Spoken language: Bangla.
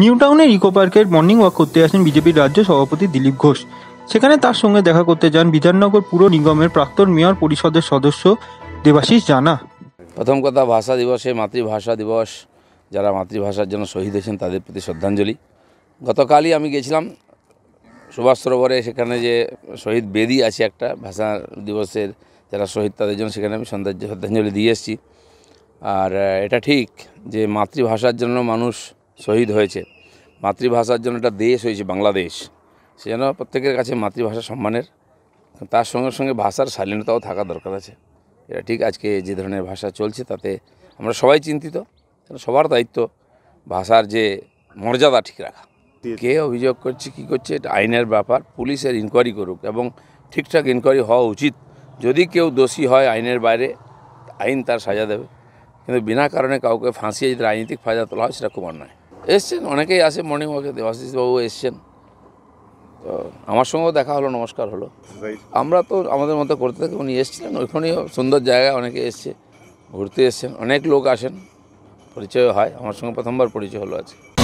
নিউ টাউনের ইকো পার্কের মর্নিং ওয়াক করতে আসেন বিজেপির রাজ্য সভাপতি দিলীপ ঘোষ সেখানে তার সঙ্গে দেখা করতে যান বিধাননগর পুর নিগমের প্রাক্তন মেয়র পরিষদের সদস্য দেবাশিস জানা প্রথম কথা ভাষা দিবসে মাতৃভাষা দিবস যারা মাতৃভাষার জন্য শহীদ হয়েছেন তাদের প্রতি শ্রদ্ধাঞ্জলি গতকালই আমি গেছিলাম সুভাষ সরোবরে সেখানে যে শহীদ বেদি আছে একটা ভাষা দিবসের যারা শহীদ তাদের জন্য সেখানে আমি শ্রদ্ধাঞ্জলি দিয়ে এসেছি আর এটা ঠিক যে মাতৃভাষার জন্য মানুষ শহীদ হয়েছে মাতৃভাষার জন্য একটা দেশ হয়েছে বাংলাদেশ সে জন্য প্রত্যেকের কাছে মাতৃভাষা সম্মানের তার সঙ্গে সঙ্গে ভাষার স্বাধীনতাও থাকা দরকার আছে এটা ঠিক আজকে যে ধরনের ভাষা চলছে তাতে আমরা সবাই চিন্তিত সবার দায়িত্ব ভাষার যে মর্যাদা ঠিক রাখা কে অভিযোগ করছে কি করছে এটা আইনের ব্যাপার পুলিশের ইনকোয়ারি করুক এবং ঠিকঠাক ইনকোয়ারি হওয়া উচিত যদি কেউ দোষী হয় আইনের বাইরে আইন তার সাজা দেবে কিন্তু বিনা কারণে কাউকে ফাঁসিয়ে যদি রাজনৈতিক ফায়দা তোলা হয় সেটা খুব অন্যায় এসছেন অনেকেই আছে মর্নিং ওয়াকে দেবাশিসবাবু এসছেন তো আমার সঙ্গেও দেখা হলো নমস্কার হলো আমরা তো আমাদের মতো করতে থাকি উনি এসছিলেন ওইখানেও সুন্দর জায়গায় অনেকে এসছে ঘুরতে এসছেন অনেক লোক আসেন পরিচয় হয় আমার সঙ্গে প্রথমবার পরিচয় হলো আজকে